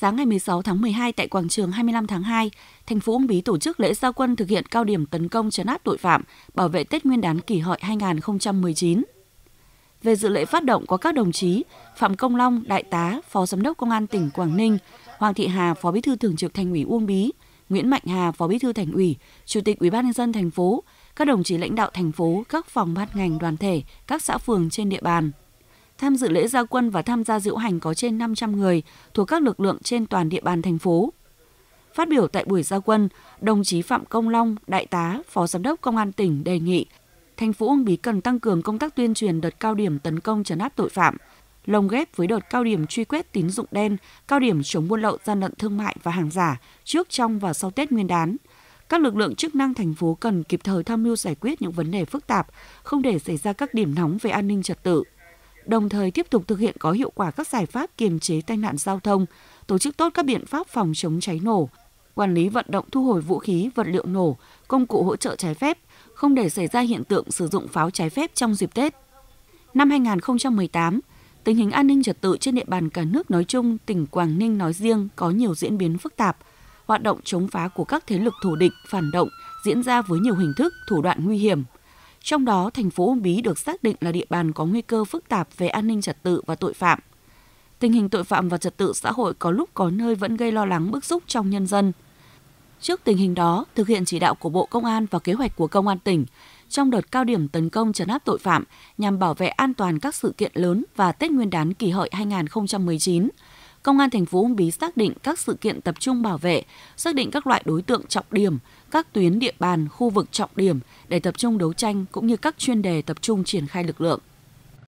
sáng ngày 16 tháng 12 tại quảng trường 25 tháng 2, thành phố Uông Bí tổ chức lễ gia quân thực hiện cao điểm tấn công chấn áp tội phạm, bảo vệ Tết Nguyên đán kỷ hợi 2019. Về dự lễ phát động có các đồng chí Phạm Công Long, Đại tá, Phó Giám đốc Công an tỉnh Quảng Ninh, Hoàng Thị Hà, Phó Bí thư Thường trực Thành ủy Uông Bí, Nguyễn Mạnh Hà, Phó Bí thư Thành ủy, Chủ tịch Ủy ban nhân dân thành phố, các đồng chí lãnh đạo thành phố, các phòng ban ngành đoàn thể, các xã phường trên địa bàn. Tham dự lễ gia quân và tham gia diễu hành có trên 500 người thuộc các lực lượng trên toàn địa bàn thành phố. Phát biểu tại buổi gia quân, đồng chí Phạm Công Long, Đại tá, Phó Giám đốc Công an tỉnh đề nghị thành phố Uông Bí cần tăng cường công tác tuyên truyền đợt cao điểm tấn công trấn áp tội phạm, lồng ghép với đợt cao điểm truy quét tín dụng đen, cao điểm chống buôn lậu gian lận thương mại và hàng giả trước trong và sau Tết Nguyên đán. Các lực lượng chức năng thành phố cần kịp thời tham mưu giải quyết những vấn đề phức tạp, không để xảy ra các điểm nóng về an ninh trật tự đồng thời tiếp tục thực hiện có hiệu quả các giải pháp kiềm chế tai nạn giao thông, tổ chức tốt các biện pháp phòng chống cháy nổ, quản lý vận động thu hồi vũ khí, vật liệu nổ, công cụ hỗ trợ trái phép, không để xảy ra hiện tượng sử dụng pháo trái phép trong dịp Tết. Năm 2018, tình hình an ninh trật tự trên địa bàn cả nước nói chung, tỉnh Quảng Ninh nói riêng có nhiều diễn biến phức tạp. Hoạt động chống phá của các thế lực thù địch, phản động diễn ra với nhiều hình thức, thủ đoạn nguy hiểm – trong đó, thành phố Uông Bí được xác định là địa bàn có nguy cơ phức tạp về an ninh trật tự và tội phạm. Tình hình tội phạm và trật tự xã hội có lúc có nơi vẫn gây lo lắng bức xúc trong nhân dân. Trước tình hình đó, thực hiện chỉ đạo của Bộ Công an và kế hoạch của Công an tỉnh, trong đợt cao điểm tấn công trấn áp tội phạm nhằm bảo vệ an toàn các sự kiện lớn và Tết Nguyên đán kỷ hợi 2019, Công an thành phố Uông Bí xác định các sự kiện tập trung bảo vệ, xác định các loại đối tượng trọng điểm, các tuyến địa bàn, khu vực trọng điểm để tập trung đấu tranh cũng như các chuyên đề tập trung triển khai lực lượng.